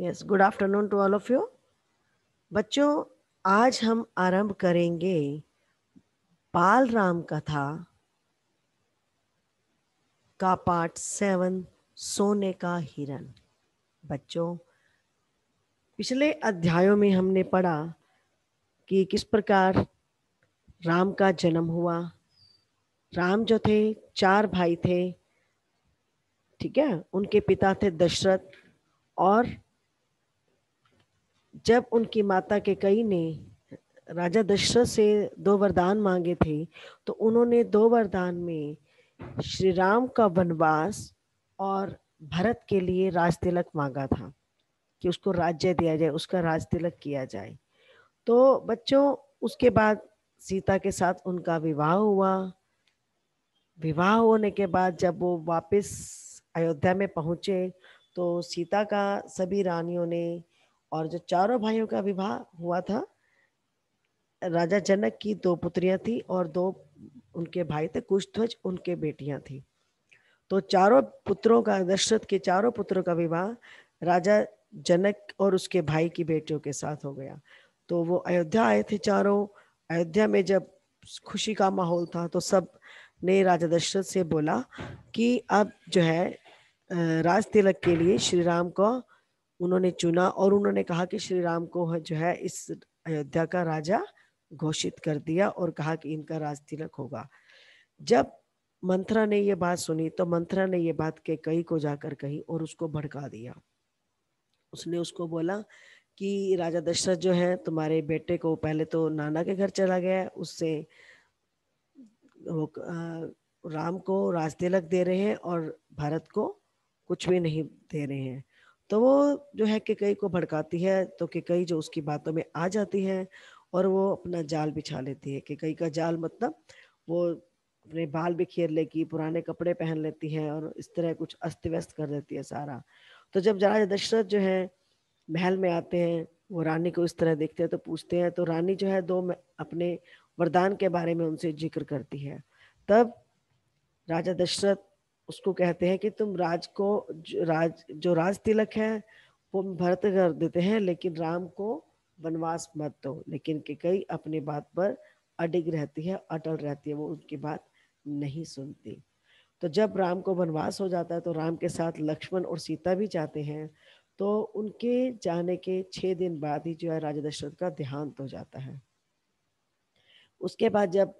yes good afternoon to all of you बच्चों आज हम आरंभ करेंगे बाल राम कथा का पार्ट सेवन सोने का हिरन बच्चों पिछले अध्यायों में हमने पढ़ा कि किस प्रकार राम का जन्म हुआ राम जो थे चार भाई थे ठीक है उनके पिता थे दशरथ और जब उनकी माता के कई ने राजा दशरथ से दो वरदान मांगे थे तो उन्होंने दो वरदान में श्री राम का वनवास और भरत के लिए राज तिलक मांगा था कि उसको राज्य दिया जाए उसका राज तिलक किया जाए तो बच्चों उसके बाद सीता के साथ उनका विवाह हुआ विवाह होने के बाद जब वो वापस अयोध्या में पहुँचे तो सीता का सभी रानियों ने और जो चारों भाइयों का विवाह हुआ था राजा जनक की दो पुत्रियां थी और दो उनके भाई थे कुशध्वज उनके बेटियां थी तो चारों पुत्रों का दशरथ के चारों पुत्रों का विवाह राजा जनक और उसके भाई की बेटियों के साथ हो गया तो वो अयोध्या आए थे चारों अयोध्या में जब खुशी का माहौल था तो सब ने राजा दशरथ से बोला कि अब जो है राज तिलक के लिए श्री राम को उन्होंने चुना और उन्होंने कहा कि श्री राम को जो है इस अयोध्या का राजा घोषित कर दिया और कहा कि इनका राज तिलक होगा जब मंथरा ने ये बात सुनी तो मंथरा ने ये बात के कई को जाकर कही और उसको भड़का दिया उसने उसको बोला कि राजा दशरथ जो है तुम्हारे बेटे को पहले तो नाना के घर चला गया उससे वो राम को राज तिलक दे रहे हैं और भारत को कुछ भी नहीं दे रहे हैं तो वो जो है किकई को भड़काती है तो किकई जो उसकी बातों में आ जाती है और वो अपना जाल बिछा लेती है किकई का जाल मतलब वो अपने बाल बिखेर लेगी पुराने कपड़े पहन लेती है और इस तरह कुछ अस्त व्यस्त कर देती है सारा तो जब जरा दशरथ जो है महल में आते हैं वो रानी को इस तरह देखते हैं तो पूछते हैं तो रानी जो है दो अपने वरदान के बारे में उनसे जिक्र करती है तब राजा दशरथ उसको कहते हैं कि तुम राज को राज जो राज तिलक है वो भरत कर देते हैं लेकिन राम को वनवास मत दो लेकिन के कई अपने बात पर अडिग रहती है अटल रहती है वो उनकी बात नहीं सुनती तो जब राम को वनवास हो जाता है तो राम के साथ लक्ष्मण और सीता भी जाते हैं तो उनके जाने के छह दिन बाद ही जो है राजा दशरथ का देहांत हो जाता है उसके बाद जब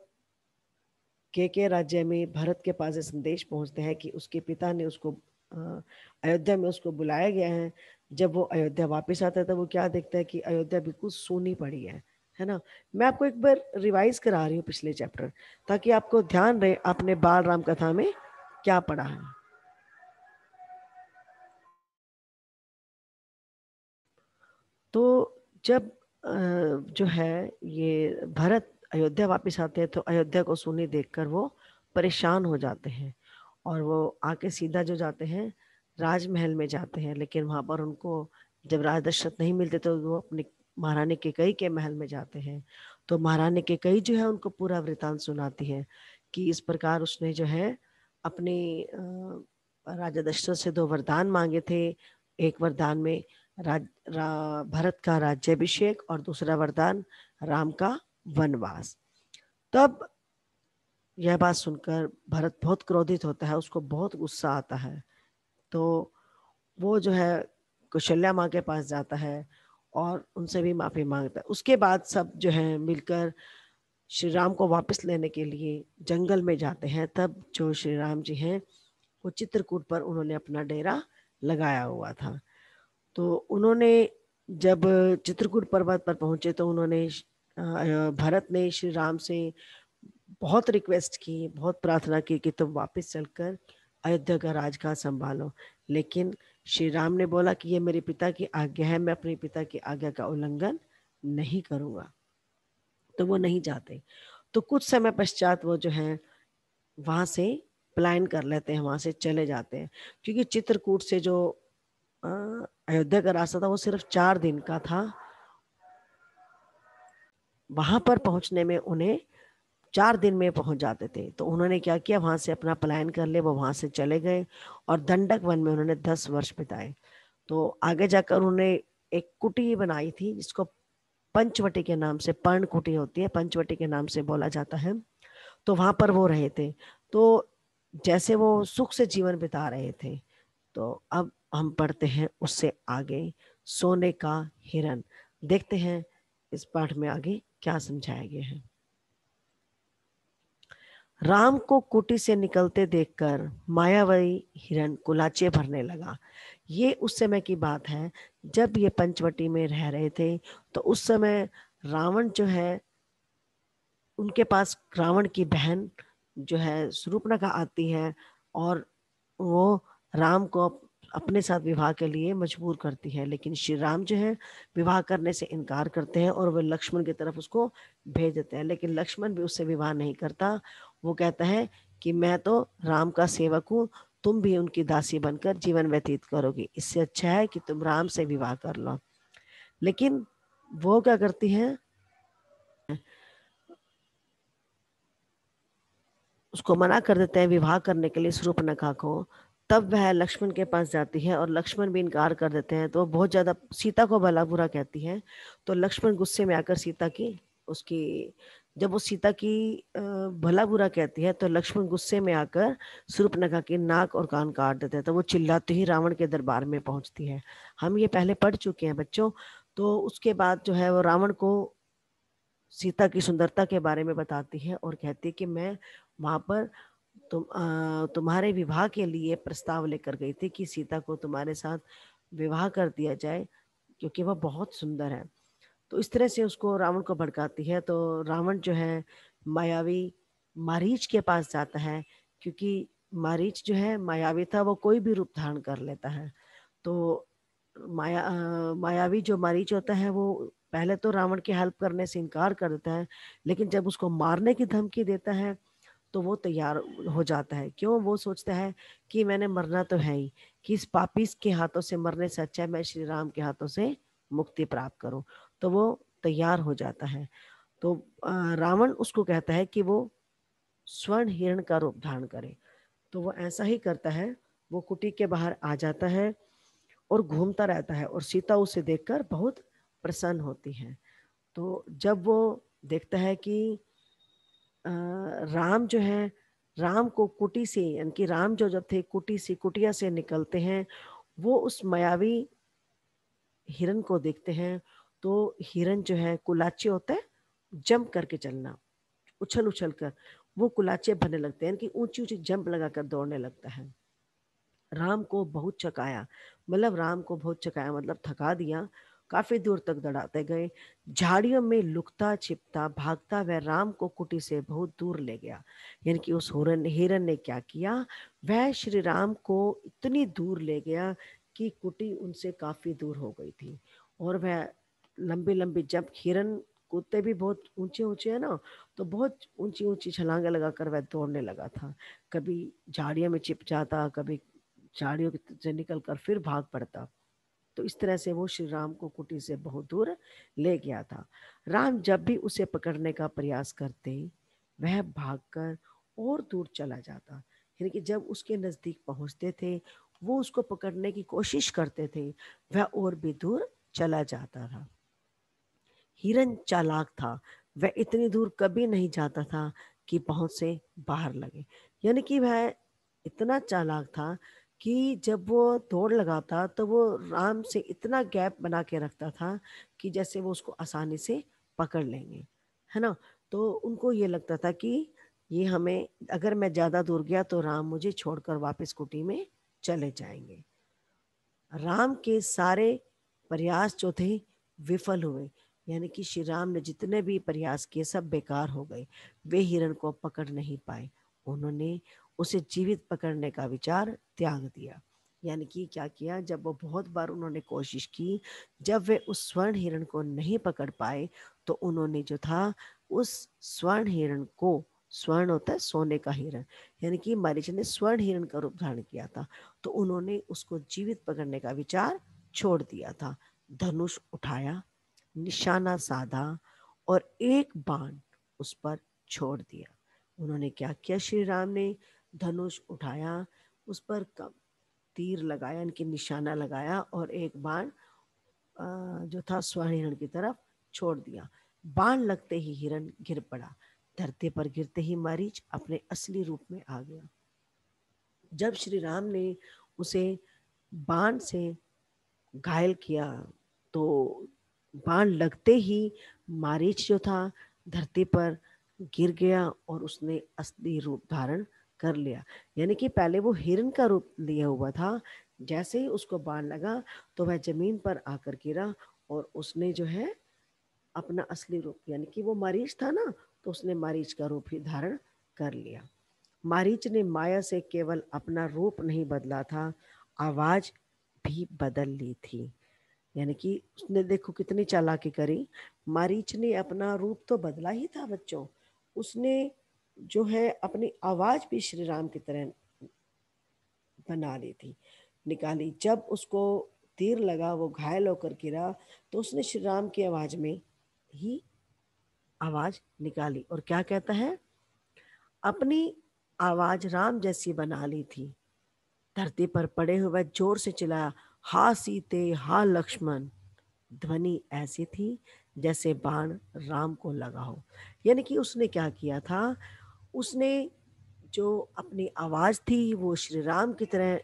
के के राज्य में भरत के पास ये संदेश पहुंचते हैं कि उसके पिता ने उसको अयोध्या में उसको बुलाया गया है जब वो अयोध्या वापस आता है तो वो क्या देखता है कि अयोध्या बिल्कुल सोनी पड़ी है है ना मैं आपको एक बार रिवाइज करा रही हूँ पिछले चैप्टर ताकि आपको ध्यान रहे आपने बाल राम कथा में क्या पढ़ा है तो जब जो है ये भरत अयोध्या वापस आते हैं तो अयोध्या को सुनी देखकर वो परेशान हो जाते हैं और वो आके सीधा जो जाते हैं राजमहल में जाते हैं लेकिन वहाँ पर उनको जब राज दशरथ नहीं मिलते तो वो अपने महारानी के कई के महल में जाते हैं तो महारानी के कई जो है उनको पूरा वृतांत सुनाती है कि इस प्रकार उसने जो है अपने राजा दशरथ से दो वरदान मांगे थे एक वरदान में राज रा, भरत का राज्याभिषेक और दूसरा वरदान राम का वनवास तब यह बात सुनकर भरत बहुत क्रोधित होता है उसको बहुत गुस्सा आता है तो वो जो है कौशल्या माँ के पास जाता है और उनसे भी माफ़ी मांगता है उसके बाद सब जो है मिलकर श्री राम को वापस लेने के लिए जंगल में जाते हैं तब जो श्री राम जी हैं वो चित्रकूट पर उन्होंने अपना डेरा लगाया हुआ था तो उन्होंने जब चित्रकूट पर्वत पर पहुंचे तो उन्होंने भरत ने श्री राम से बहुत रिक्वेस्ट की बहुत प्रार्थना की कि तुम वापस चलकर अयोध्या का राजकाज संभालो लेकिन श्री राम ने बोला कि ये मेरे पिता की आज्ञा है मैं अपने पिता की आज्ञा का उल्लंघन नहीं करूँगा तो वो नहीं जाते तो कुछ समय पश्चात वो जो है वहाँ से प्लान कर लेते हैं वहाँ से चले जाते हैं क्योंकि चित्रकूट से जो अयोध्या का रास्ता था वो सिर्फ चार दिन का था वहाँ पर पहुँचने में उन्हें चार दिन में पहुँच जाते थे तो उन्होंने क्या किया वहाँ से अपना पलायन कर ले वो वहाँ से चले गए और दंडक वन में उन्होंने दस वर्ष बिताए तो आगे जाकर उन्होंने एक कुटी बनाई थी जिसको पंचवटी के नाम से पर्ण कुटी होती है पंचवटी के नाम से बोला जाता है तो वहाँ पर वो रहे थे तो जैसे वो सुख से जीवन बिता रहे थे तो अब हम पढ़ते हैं उससे आगे सोने का हिरन देखते हैं इस पाठ में आगे क्या समझाया गया है राम को कुटी से निकलते देखकर मायावरी हिरण कुलाचे भरने लगा ये उस समय की बात है जब ये पंचवटी में रह रहे थे तो उस समय रावण जो है उनके पास रावण की बहन जो है स्वरूपनखा आती है और वो राम को अपने साथ विवाह के लिए मजबूर करती है लेकिन श्री राम जो है विवाह करने से इनकार करते हैं और वह लक्ष्मण की तरफ उसको भेज देते हैं लेकिन लक्ष्मण भी उससे विवाह नहीं करता वो कहता है कि मैं तो राम का सेवक हूँ तुम भी उनकी दासी बनकर जीवन व्यतीत करोगी इससे अच्छा है कि तुम राम से विवाह कर लो लेकिन वो क्या करती है उसको मना कर देते हैं विवाह करने के लिए स्वरूप नखा को तब वह लक्ष्मण के पास जाती है और लक्ष्मण भी इनकार कर देते हैं तो बहुत ज़्यादा सीता को भला बुरा कहती है तो लक्ष्मण गुस्से में आकर सीता की उसकी जब वो सीता की भला बुरा कहती है तो लक्ष्मण गुस्से में आकर स्वरूपनखा के नाक और कान काट देते हैं तो वो चिल्लाते ही रावण के दरबार में पहुंचती है हम ये पहले पढ़ चुके हैं बच्चों तो उसके बाद जो है वो रावण को सीता की सुंदरता के बारे में बताती है और कहती है कि मैं वहां पर तुम आ, तुम्हारे विवाह के लिए प्रस्ताव लेकर गई थी कि सीता को तुम्हारे साथ विवाह कर दिया जाए क्योंकि वह बहुत सुंदर है तो इस तरह से उसको रावण को भड़काती है तो रावण जो है मायावी मारीच के पास जाता है क्योंकि मारीच जो है मायावी था वो कोई भी रूप धारण कर लेता है तो माया मायावी जो मारीच होता है वो पहले तो रावण की हेल्प करने से इनकार कर देता है लेकिन जब उसको मारने की धमकी देता है तो वो तैयार हो जाता है क्यों वो सोचता है कि मैंने मरना तो है ही कि इस पापीस के हाथों से मरने से अच्छा है मैं श्री राम के हाथों से मुक्ति प्राप्त करूं तो वो तैयार हो जाता है तो रावण उसको कहता है कि वो स्वर्ण हिरण का रूप धारण करे तो वो ऐसा ही करता है वो कुटी के बाहर आ जाता है और घूमता रहता है और सीता उसे देखकर बहुत प्रसन्न होती है तो जब वो देखता है कि राम जो है राम को कुटी से यानी कि राम जो जब थे कुटी से कुटिया से निकलते हैं वो उस मायावी हिरन को देखते हैं तो हिरण जो है कुलाचे होते हैं जंप करके चलना उछल उछल कर वो कुलाचे भरने लगते हैं कि ऊंची ऊंची जंप लगाकर दौड़ने लगता है राम को बहुत चकाया मतलब राम को बहुत चकाया मतलब थका दिया काफी दूर तक दौड़ाते गए झाड़ियों में लुकता छिपता भागता वह राम को कुटी से बहुत दूर ले गया यानी कि उस हिरन हिरन ने क्या किया वह श्री राम को इतनी दूर ले गया कि कुटी उनसे काफी दूर हो गई थी और वह लंबी लंबी जब हिरन कुत्ते भी बहुत ऊंचे ऊंचे हैं ना तो बहुत ऊंची ऊंची छलांगे लगाकर वह दौड़ने लगा था कभी झाड़ियों में चिप जाता कभी झाड़ियों से निकल कर फिर भाग पड़ता तो इस तरह से वो श्री राम को कुटी से बहुत दूर ले गया था राम जब भी उसे पकड़ने का प्रयास करते वह भागकर और दूर चला जाता यानी कि जब उसके नज़दीक पहुंचते थे वो उसको पकड़ने की कोशिश करते थे वह और भी दूर चला जाता था हिरन चालाक था वह इतनी दूर कभी नहीं जाता था कि पहुंच से बाहर लगे यानी कि वह इतना चालाक था कि जब वो दौड़ लगाता तो वो राम से इतना गैप बना के रखता था कि जैसे वो उसको आसानी से पकड़ लेंगे है ना तो उनको ये लगता था कि ये हमें अगर मैं ज़्यादा दूर गया तो राम मुझे छोड़कर वापस कुटी में चले जाएंगे राम के सारे प्रयास जो थे विफल हुए यानी कि श्री राम ने जितने भी प्रयास किए सब बेकार हो गए वे हिरण को पकड़ नहीं पाए उन्होंने उसे जीवित पकड़ने का विचार त्याग दिया यानी कि क्या किया जब वो बहुत बार उन्होंने कोशिश की जब वे उस स्वर्ण हिरण को नहीं पकड़ पाए तो उन्होंने जो था उस स्वर्ण हिरण को स्वर्ण होता है सोने का हिरण यानी कि मारिच ने स्वर्ण हिरण का रूप धारण किया था तो उन्होंने उसको जीवित पकड़ने का विचार छोड़ दिया था धनुष उठाया निशाना साधा और एक बाण उस पर छोड़ दिया उन्होंने क्या किया श्री राम ने धनुष उठाया उस पर कम तीर लगाया इनके निशाना लगाया और एक बाण जो था स्वर्ण की तरफ छोड़ दिया बाण लगते ही हिरण गिर पड़ा धरती पर गिरते ही मरीच अपने असली रूप में आ गया जब श्री राम ने उसे बाण से घायल किया तो बाण लगते ही मारीच जो था धरती पर गिर गया और उसने असली रूप धारण कर लिया यानी कि पहले वो हिरण का रूप लिया हुआ था जैसे ही उसको बाण लगा तो वह जमीन पर आकर गिरा और उसने जो है अपना असली रूप यानी कि वो मरीच था ना तो उसने मरीच का रूप ही धारण कर लिया मारीच ने माया से केवल अपना रूप नहीं बदला था आवाज भी बदल ली थी यानी कि उसने देखो कितनी चालाकी करी मारीच ने अपना रूप तो बदला ही था बच्चों उसने जो है अपनी आवाज़ भी श्री राम की तरह बना ली थी निकाली जब उसको तीर लगा वो घायल होकर गिरा तो उसने श्री राम की आवाज़ में ही आवाज़ निकाली और क्या कहता है अपनी आवाज़ राम जैसी बना ली थी धरती पर पड़े हुए जोर से चिल्लाया हा सीते हा लक्ष्मण ध्वनि ऐसी थी जैसे बाण राम को लगा हो यानी कि उसने क्या किया था उसने जो अपनी आवाज़ थी वो श्री राम की तरह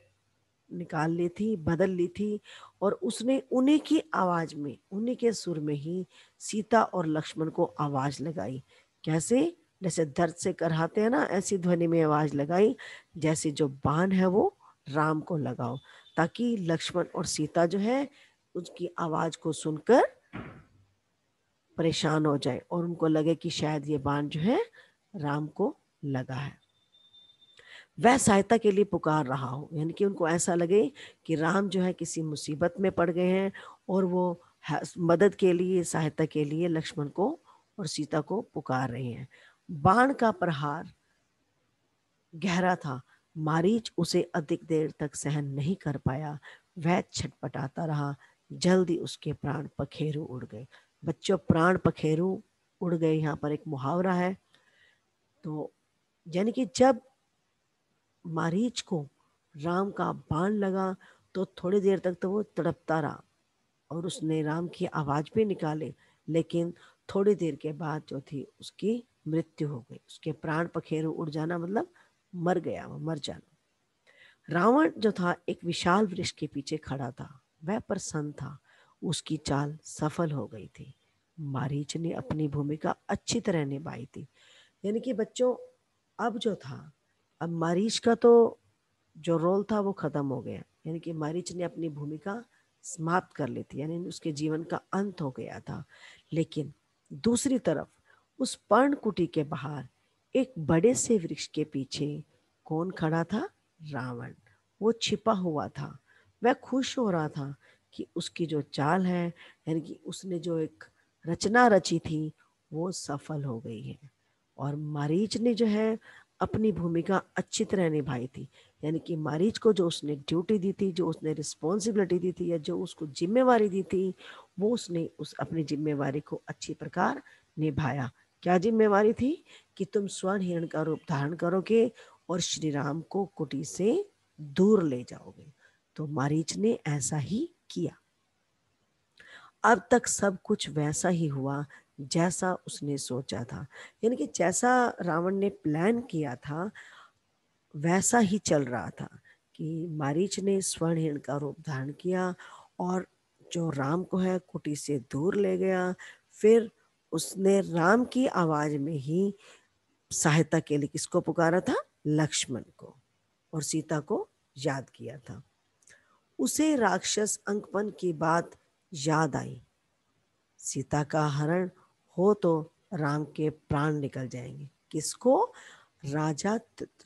निकाल ली थी बदल ली थी और उसने उन्हीं की आवाज़ में उन्हीं के सुर में ही सीता और लक्ष्मण को आवाज़ लगाई कैसे जैसे दर्द से करहाते हैं ना ऐसी ध्वनि में आवाज़ लगाई जैसे जो बाण है वो राम को लगाओ ताकि लक्ष्मण और सीता जो है उसकी आवाज़ को सुनकर परेशान हो जाए और उनको लगे कि शायद ये बाण जो है राम को लगा है वह सहायता के लिए पुकार रहा हो यानी कि उनको ऐसा लगे कि राम जो है किसी मुसीबत में पड़ गए हैं और वो मदद के लिए सहायता के लिए लक्ष्मण को और सीता को पुकार रहे हैं बाण का प्रहार गहरा था मारीच उसे अधिक देर तक सहन नहीं कर पाया वह छटपटाता रहा जल्दी उसके प्राण पखेरु उड़ गए बच्चों प्राण पखेरु उड़ गए यहाँ पर एक मुहावरा है तो यानी कि जब मारीच को राम का बाण लगा तो थोड़ी देर तक तो वो तड़पता रहा और उसने राम की आवाज़ भी निकाली लेकिन थोड़ी देर के बाद जो थी उसकी मृत्यु हो गई उसके प्राण पखेरु उड़ जाना मतलब मर गया वो मर जाना रावण जो था एक विशाल वृक्ष के पीछे खड़ा था वह प्रसन्न था उसकी चाल सफल हो गई थी मारीच ने अपनी भूमिका अच्छी तरह निभाई थी यानी कि बच्चों अब जो था अब मारीच का तो जो रोल था वो ख़त्म हो गया यानी कि मारीच ने अपनी भूमिका समाप्त कर ली थी यानी उसके जीवन का अंत हो गया था लेकिन दूसरी तरफ उस पर्ण कुटी के बाहर एक बड़े से वृक्ष के पीछे कौन खड़ा था रावण वो छिपा हुआ था वह खुश हो रहा था कि उसकी जो चाल है यानी कि उसने जो एक रचना रची थी वो सफल हो गई है और मारीच ने जो है अपनी भूमिका अच्छी तरह निभाई थी यानी कि मारीच को जो उसने ड्यूटी दी थी जो उसने रिस्पॉन्सिबिलिटी दी थी या जो उसको जिम्मेवारी दी थी वो उसने उस अपनी जिम्मेवारी को अच्छी प्रकार निभाया क्या जिम्मेवारी थी कि तुम स्वर्ण हिरण का रूप धारण करोगे और श्री राम को कुटी से दूर ले जाओगे तो मारीच ने ऐसा ही किया अब तक सब कुछ वैसा ही हुआ जैसा उसने सोचा था यानी कि जैसा रावण ने प्लान किया था वैसा ही चल रहा था कि मारीच ने स्वर्णहीण का रूप धारण किया और जो राम को है कुटी से दूर ले गया फिर उसने राम की आवाज में ही सहायता के लिए किसको पुकारा था लक्ष्मण को और सीता को याद किया था उसे राक्षस अंकपन की बात याद आई सीता का हरण हो तो राम के प्राण निकल जाएंगे किसको राजा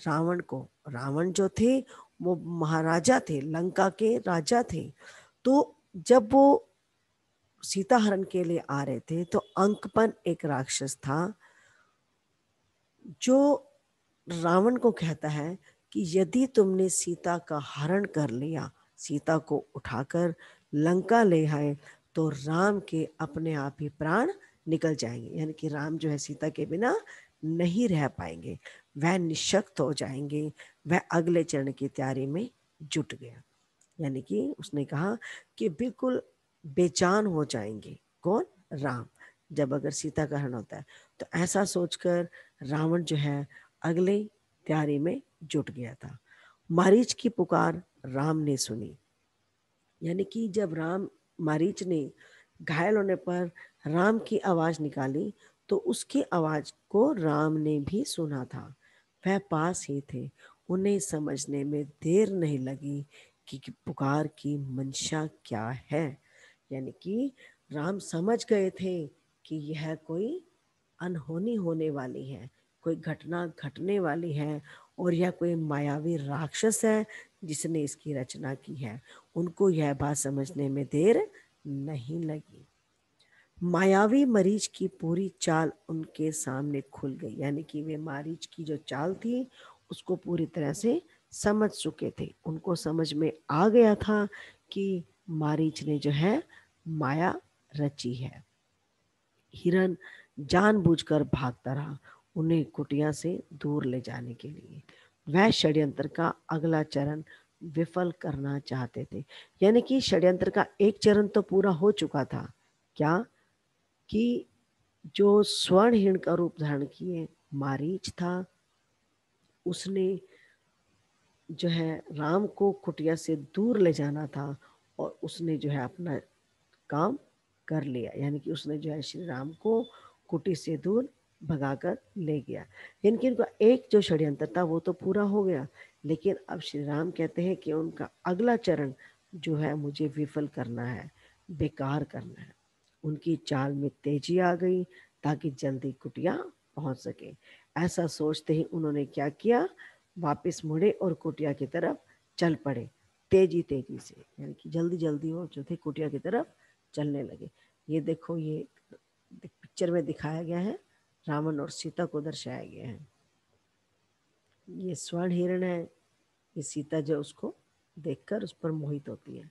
रावण को रावण जो थे वो महाराजा थे लंका के राजा थे तो जब वो सीता हरण के लिए आ रहे थे तो अंकपन एक राक्षस था जो रावण को कहता है कि यदि तुमने सीता का हरण कर लिया सीता को उठाकर लंका ले आए तो राम के अपने आप ही प्राण निकल जाएंगे यानी कि राम जो है सीता के बिना नहीं रह पाएंगे वह निशक्त हो जाएंगे वह अगले चरण की तैयारी में जुट गया यानी कि उसने कहा कि बिल्कुल बेचान हो जाएंगे कौन राम जब अगर सीता का हरण होता है तो ऐसा सोचकर रावण जो है अगले तैयारी में जुट गया था मरीच की पुकार राम ने सुनी यानी कि जब राम मारीच ने घायल होने पर राम की आवाज़ निकाली तो उसकी आवाज़ को राम ने भी सुना था वह पास ही थे उन्हें समझने में देर नहीं लगी कि पुकार की मंशा क्या है यानी कि राम समझ गए थे कि यह कोई अनहोनी होने वाली है कोई घटना घटने वाली है और यह कोई मायावी राक्षस है जिसने इसकी रचना की है उनको यह बात समझने में देर नहीं लगी मायावी मरीज की पूरी चाल उनके सामने खुल गई यानी कि वे मरीज की जो चाल थी उसको पूरी तरह से समझ चुके थे उनको समझ में आ गया था कि मारीच ने जो है माया रची है हिरन जानबूझकर भागता रहा उन्हें कुटिया से दूर ले जाने के लिए वह षड्यंत्र का अगला चरण विफल करना चाहते थे यानी कि षड्यंत्र का एक चरण तो पूरा हो चुका था क्या कि जो स्वर्णहीण का रूप धारण किए मारीच था उसने जो है राम को कुटिया से दूर ले जाना था और उसने जो है अपना काम कर लिया यानी कि उसने जो है श्री राम को कुटी से दूर भगाकर ले गया कि उनका एक जो षड्यंत्र था वो तो पूरा हो गया लेकिन अब श्री राम कहते हैं कि उनका अगला चरण जो है मुझे विफल करना है बेकार करना है उनकी चाल में तेजी आ गई ताकि जल्दी कुटिया पहुंच सके ऐसा सोचते ही उन्होंने क्या किया वापस मुड़े और कुटिया की तरफ चल पड़े तेजी तेजी से यानी कि जल्दी जल्दी वो जो थे कुटिया की तरफ चलने लगे ये देखो ये पिक्चर में दिखाया गया है रावण और सीता को दर्शाया गया है ये स्वर्ण हिरण है ये सीता जो उसको देखकर उस पर मोहित होती है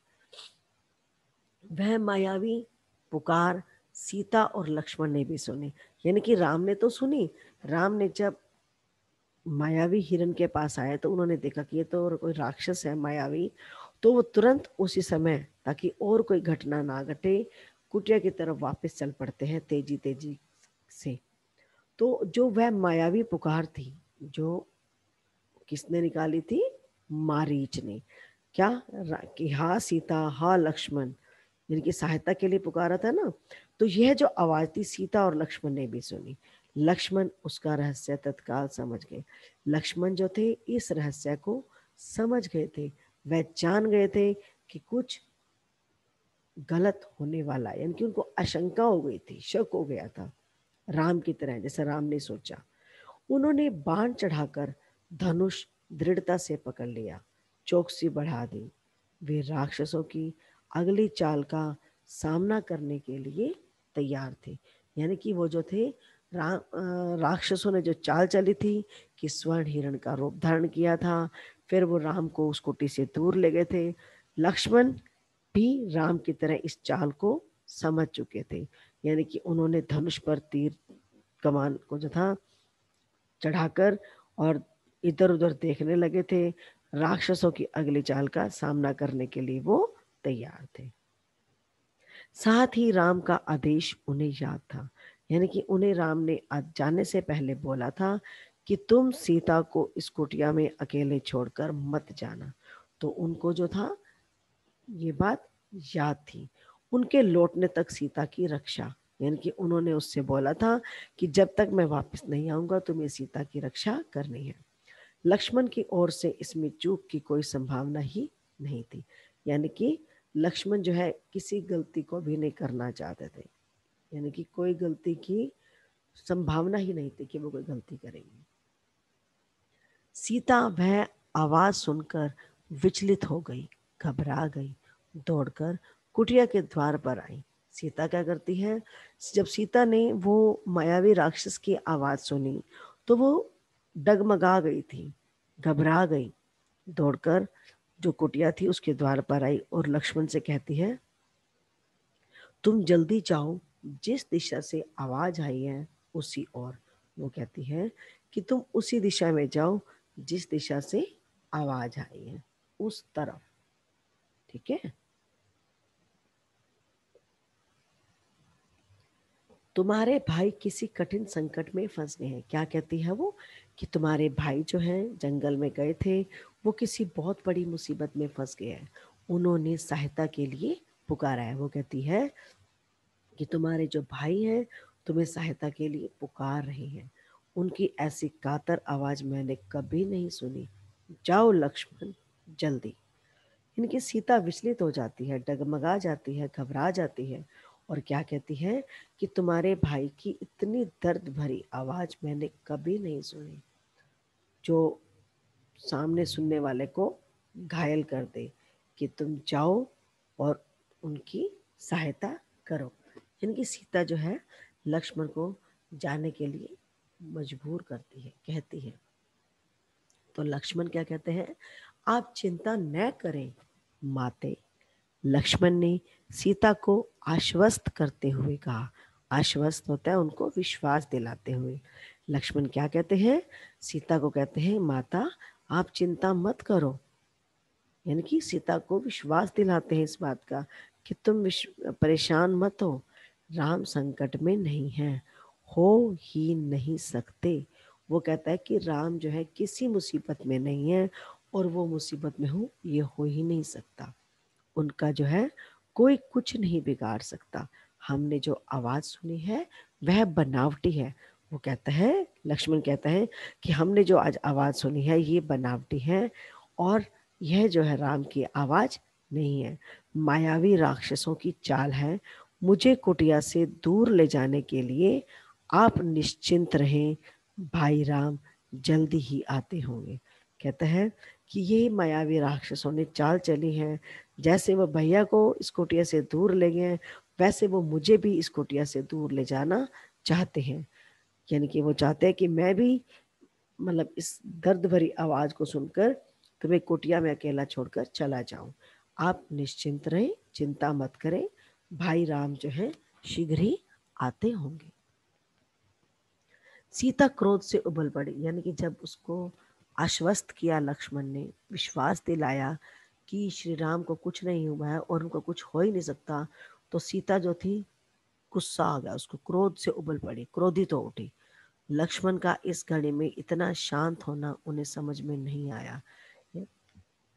वह मायावी पुकार सीता और लक्ष्मण ने भी सुनी यानी कि राम ने तो सुनी राम ने जब मायावी हिरण के पास आया तो उन्होंने देखा कि ये तो कोई राक्षस है मायावी तो वो तुरंत उसी समय ताकि और कोई घटना ना घटे कुटिया की तरफ वापस चल पड़ते हैं तेजी तेजी से तो जो वह मायावी पुकार थी जो किसने निकाली थी मारीच ने क्या कि हा सीता हा लक्ष्मण जिनकी सहायता के लिए पुकारा था ना तो यह जो आवाज थी सीता और लक्ष्मण ने भी सुनी लक्ष्मण उसका रहस्य तत्काल समझ गए लक्ष्मण जो थे इस रहस्य को समझ गए थे वह जान गए थे कि कुछ गलत होने वाला यानी कि उनको आशंका हो गई थी शक हो गया था राम की तरह जैसे राम ने सोचा उन्होंने बाण चढ़ाकर धनुष दृढ़ता से पकड़ लिया चौकसी बढ़ा दी वे राक्षसों की अगली चाल का सामना करने के लिए तैयार थे यानी कि वो जो थे रा, राक्षसों ने जो चाल चली थी कि स्वर्ण हिरण का रूप धारण किया था फिर वो राम को उस कुटी से दूर ले गए थे लक्ष्मण भी राम की तरह इस चाल को समझ चुके थे यानी कि उन्होंने धनुष पर तीर कमान को जो था चढ़ाकर और इधर उधर देखने लगे थे राक्षसों की अगली चाल का सामना करने के लिए वो तैयार थे साथ ही राम का आदेश उन्हें याद था यानी कि उन्हें राम ने जाने से पहले बोला था कि तुम सीता को इस कुटिया में अकेले छोड़कर मत जाना तो उनको जो था ये बात याद थी उनके लौटने तक सीता की रक्षा यानी कि उन्होंने उससे बोला था कि जब तक मैं वापस नहीं आऊंगा तुम्हें सीता की रक्षा करनी है लक्ष्मण की ओर से इसमें चूक की कोई संभावना ही नहीं थी यानी कि लक्ष्मण जो है किसी गलती को भी नहीं करना चाहते थे यानी कि कोई गलती की संभावना ही नहीं थी कि वो कोई गलती करेंगे सीता वह आवाज़ सुनकर विचलित हो गई घबरा गई दौड़कर कुटिया के द्वार पर आई सीता क्या करती है जब सीता ने वो मायावी राक्षस की आवाज़ सुनी तो वो डगमगा गई थी घबरा गई दौड़कर जो कुटिया थी उसके द्वार पर आई और लक्ष्मण से कहती है तुम जल्दी जाओ जिस दिशा से आवाज आई है उसी और वो कहती है कि तुम उसी दिशा में जाओ जिस दिशा से आवाज आई है उस तरफ ठीक है तुम्हारे भाई किसी कठिन संकट में फंस गए हैं क्या कहती है वो कि तुम्हारे भाई जो हैं जंगल में गए थे वो किसी बहुत बड़ी मुसीबत में फंस गए हैं उन्होंने सहायता के लिए पुकारा है वो कहती है कि तुम्हारे जो भाई हैं तुम्हें सहायता के लिए पुकार रहे हैं उनकी ऐसी कातर आवाज़ मैंने कभी नहीं सुनी जाओ लक्ष्मण जल्दी इनकी सीता विचलित हो जाती है डगमगा जाती है घबरा जाती है और क्या कहती है कि तुम्हारे भाई की इतनी दर्द भरी आवाज़ मैंने कभी नहीं सुनी जो सामने सुनने वाले को घायल कर दे कि तुम जाओ और उनकी सहायता करो इनकी सीता जो है लक्ष्मण को जाने के लिए मजबूर करती है कहती है तो लक्ष्मण क्या कहते हैं आप चिंता न करें माते लक्ष्मण ने सीता को आश्वस्त करते हुए कहा आश्वस्त होता है उनको विश्वास दिलाते हुए लक्ष्मण क्या कहते हैं सीता को कहते हैं माता आप चिंता मत करो यानी कि सीता को विश्वास दिलाते हैं इस बात का कि तुम परेशान मत हो राम संकट में नहीं है हो ही नहीं सकते वो कहता है कि राम जो है किसी मुसीबत में नहीं है और वो मुसीबत में हो ये हो ही नहीं सकता उनका जो है कोई कुछ नहीं बिगाड़ सकता हमने जो आवाज़ सुनी है वह बनावटी है वो कहता है लक्ष्मण कहता है कि हमने जो आज आवाज़ सुनी है ये बनावटी है और यह जो है राम की आवाज़ नहीं है मायावी राक्षसों की चाल है मुझे कुटिया से दूर ले जाने के लिए आप निश्चिंत रहें भाई राम जल्दी ही आते होंगे कहता है कि ये मायावी राक्षसों ने चाल चली है जैसे वो भैया को इस कुटिया से दूर ले गए वैसे वो मुझे भी इस कुटिया से दूर ले जाना चाहते हैं यानी कि वो चाहते हैं कि मैं भी मतलब इस दर्द भरी आवाज़ को सुनकर तुम्हें कुटिया में अकेला छोड़कर चला जाऊं आप निश्चिंत रहें चिंता मत करें भाई राम जो है शीघ्र ही आते होंगे सीता क्रोध से उबल पड़ी यानी कि जब उसको आश्वस्त किया लक्ष्मण ने विश्वास दिलाया कि श्री राम को कुछ नहीं हुआ है और उनको कुछ हो ही नहीं सकता तो सीता जो थी गुस्सा आ गया उसको क्रोध से उबल पड़ी क्रोधित तो हो उठी लक्ष्मण का इस घड़ी में इतना शांत होना उन्हें समझ में नहीं आया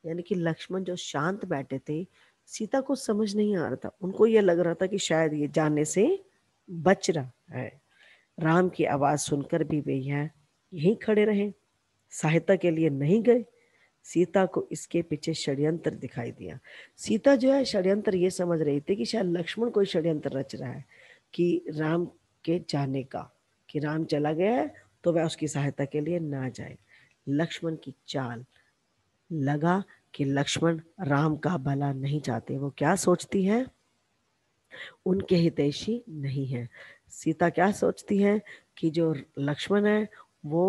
यानी कि लक्ष्मण जो शांत बैठे थे सीता को समझ नहीं आ रहा था उनको यह लग रहा था कि शायद ये जाने से बच रहा है राम की आवाज सुनकर भी वे यह यही खड़े रहे सहायता के लिए नहीं गए सीता को इसके पीछे षड्यंत्र दिखाई दिया सीता जो है षड्यंत्र ये समझ रही थी कि शायद लक्ष्मण कोई षड्यंत्र रच रहा है कि राम के जाने का कि राम चला गया है तो वह उसकी सहायता के लिए ना जाए लक्ष्मण की चाल लगा कि लक्ष्मण राम का भला नहीं चाहते वो क्या सोचती है उनके हितैषी नहीं है सीता क्या सोचती है कि जो लक्ष्मण है वो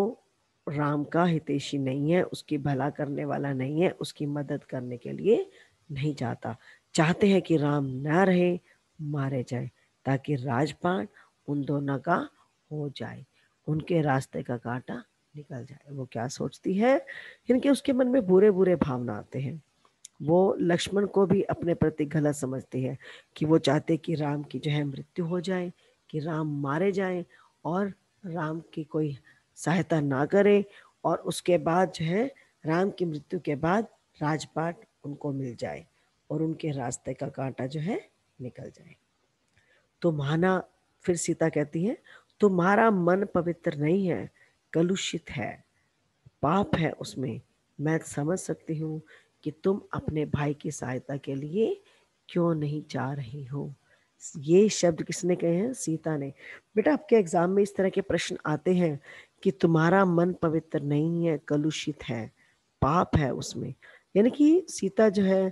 राम का हितेशी नहीं है उसकी भला करने वाला नहीं है उसकी मदद करने के लिए नहीं जाता चाहते हैं कि राम ना रहे मारे जाए ताकि राजपाट उन दोनों का हो जाए उनके रास्ते का कांटा निकल जाए वो क्या सोचती है इनके उसके मन में बुरे बुरे भावना आते हैं वो लक्ष्मण को भी अपने प्रति गलत समझती है कि वो चाहते कि राम की जो है मृत्यु हो जाए कि राम मारे जाए और राम की कोई सहायता ना करें और उसके बाद जो है राम की मृत्यु के बाद राजपाट उनको मिल जाए और उनके रास्ते का कांटा जो है निकल जाए तो माना फिर सीता कहती है तुम्हारा मन पवित्र नहीं है कलुषित है पाप है उसमें मैं समझ सकती हूँ कि तुम अपने भाई की सहायता के लिए क्यों नहीं जा रही हो ये शब्द किसने कहे हैं सीता ने बेटा आपके एग्जाम में इस तरह के प्रश्न आते हैं कि तुम्हारा मन पवित्र नहीं है कलुषित है पाप है उसमें यानी कि सीता जो है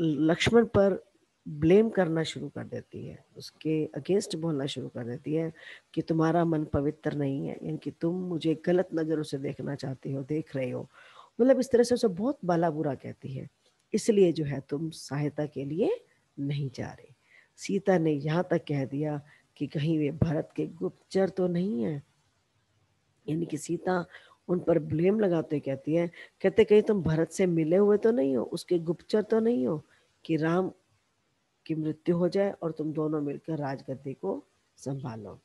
लक्ष्मण पर ब्लेम करना शुरू कर देती है उसके अगेंस्ट बोलना शुरू कर देती है कि तुम्हारा मन पवित्र नहीं है यानी कि तुम मुझे गलत नज़रों से देखना चाहते हो देख रहे हो मतलब इस तरह से उसे बहुत बाला बुरा कहती है इसलिए जो है तुम सहायता के लिए नहीं जा रहे सीता ने यहाँ तक कह दिया कि कहीं वे भारत के गुप्तचर तो नहीं है यानी कि सीता उन पर ब्लेम लगाते कहती है कहते कहीं तुम भरत से मिले हुए तो नहीं हो उसके गुप्तचर तो नहीं हो कि राम की मृत्यु हो जाए और तुम दोनों मिलकर राजगद्दी को संभालो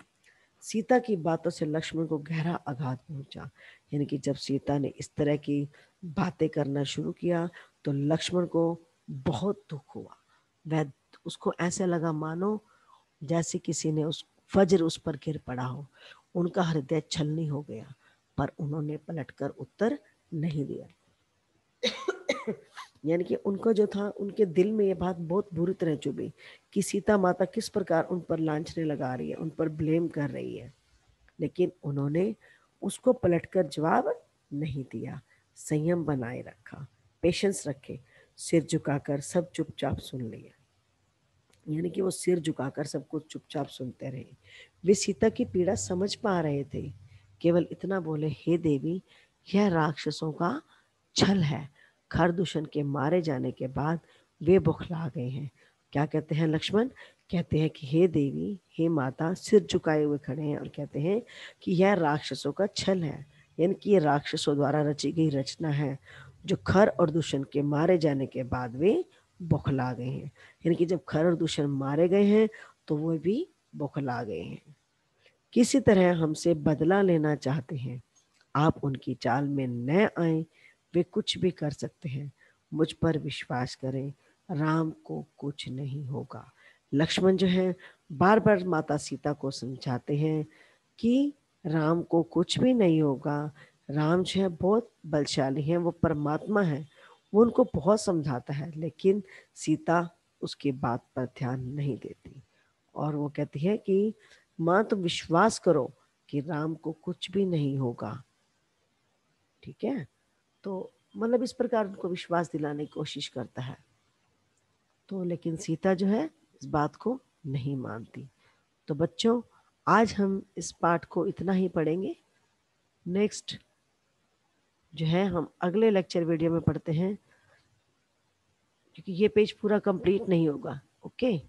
सीता की बातों से लक्ष्मण को गहरा आघात पहुंचा यानी कि जब सीता ने इस तरह की बातें करना शुरू किया तो लक्ष्मण को बहुत दुख हुआ वह उसको ऐसे लगा मानो जैसे किसी ने उस वज्र उस पर गिर पड़ा हो उनका हृदय छलनी हो गया पर उन्होंने पलटकर उत्तर नहीं दिया यानी कि उनको जो था उनके दिल में ये बात बहुत बुरी तरह चुभी कि सीता माता किस प्रकार उन पर लांछने लगा रही है उन पर ब्लेम कर रही है लेकिन उन्होंने उसको पलटकर जवाब नहीं दिया संयम बनाए रखा पेशेंस रखे सिर झुकाकर सब चुपचाप सुन लिया यानी कि वो सिर झुकाकर सब कुछ चुपचाप सुनते रहे वे सीता की पीड़ा समझ पा रहे थे केवल इतना बोले हे देवी यह राक्षसों का छल है खरदूषण के मारे जाने के बाद वे बुखला गए हैं क्या कहते हैं लक्ष्मण कहते हैं कि हे देवी हे माता सिर झुकाए हुए खड़े हैं और कहते हैं कि यह राक्षसों का छल है यानी कि यह राक्षसों द्वारा रची गई रचना है जो खर और दूषण के मारे जाने के बाद वे बौखला गए हैं यानी कि जब खर और दूषण मारे गए हैं तो वो भी बौखला गए हैं किसी तरह हमसे बदला लेना चाहते हैं आप उनकी चाल में न आए वे कुछ भी कर सकते हैं मुझ पर विश्वास करें राम को कुछ नहीं होगा लक्ष्मण जो है बार बार माता सीता को समझाते हैं कि राम को कुछ भी नहीं होगा राम जो है बहुत बलशाली हैं वो परमात्मा है वो उनको बहुत समझाता है लेकिन सीता उसकी बात पर ध्यान नहीं देती और वो कहती है कि माँ तो विश्वास करो कि राम को कुछ भी नहीं होगा ठीक है तो मतलब इस प्रकार उनको विश्वास दिलाने की कोशिश करता है तो लेकिन सीता जो है इस बात को नहीं मानती तो बच्चों आज हम इस पाठ को इतना ही पढ़ेंगे नेक्स्ट जो है हम अगले लेक्चर वीडियो में पढ़ते हैं क्योंकि ये पेज पूरा कंप्लीट नहीं होगा ओके